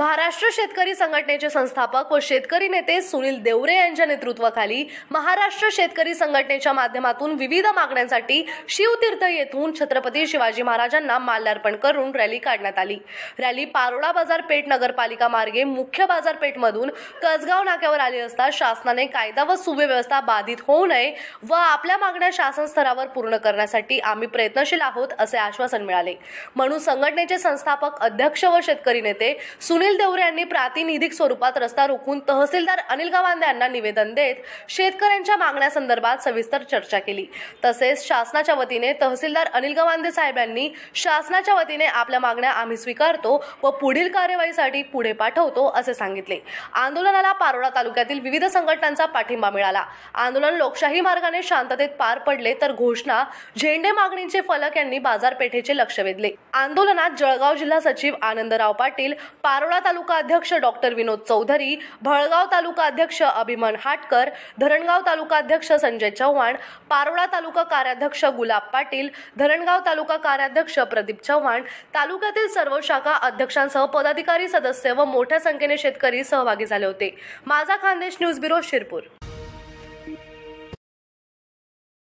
महाराष्ट्र शेतकरी संघटनेचे संस्थापक व शेतकरी नेते सुनील देवरे यांच्या नेतृत्वाखाली महाराष्ट्र शेतकरी संघटनेच्या माध्यमातून विविध मागण्यांसाठी शिवतीर्थ येथून छत्रपती शिवाजी महाराजांना माल्यार्पण करून रॅली काढण्यात आली रॅली पारोळा बाजारपेठ नगरपालिका मार्गे मुख्य बाजारपेठमधून कसगाव नाक्यावर आली असता शासनाने कायदा व सुव्यवस्था बाधित होऊ नये व आपल्या मागण्या शासन स्तरावर पूर्ण करण्यासाठी आम्ही प्रयत्नशील आहोत असे आश्वासन मिळाले म्हणून संघटनेचे संस्थापक अध्यक्ष व शेतकरी नेते सुनील अनिल देवरे यांनी प्रातिनिधिक स्वरूपात रस्ता रोखून तहसीलदार अनिल गवांदे यांना निवेदन देत शेतकऱ्यांच्या मागण्यासंदर्भात सविस्तर चर्चा केली तसेच शासनाच्या वतीने तहसीलदार अनिल गवांदे यांनी शासनाच्या वतीने आपल्या मागण्या आम्ही स्वीकारतो व पुढील कार्यवाहीसाठी पुढे पाठवतो असे सांगितले आंदोलनाला पारोळा तालुक्यातील विविध संघटनांचा पाठिंबा मिळाला आंदोलन लोकशाही मार्गाने शांततेत पार पडले तर घोषणा झेंडे मागणीचे फलक यांनी बाजारपेठेचे लक्ष वेधले आंदोलनात जळगाव जिल्हा सचिव आनंदराव पाटील पारोळा तालुका अध्यक्ष डॉक्टर विनोद चौधरी भळगाव तालुका अध्यक्ष अभिमन हाटकर धरणगाव तालुका अध्यक्ष संजय चव्हाण पारोळा तालुका कार्याध्यक्ष गुलाब पाटील धरणगाव तालुका कार्याध्यक्ष प्रदीप चव्हाण तालुक्यातील सर्व शाखा अध्यक्षांसह पदाधिकारी सदस्य व मोठ्या संख्येने शेतकरी सहभागी झाले होते माझा खानदेश न्यूज ब्युरो शिरपूर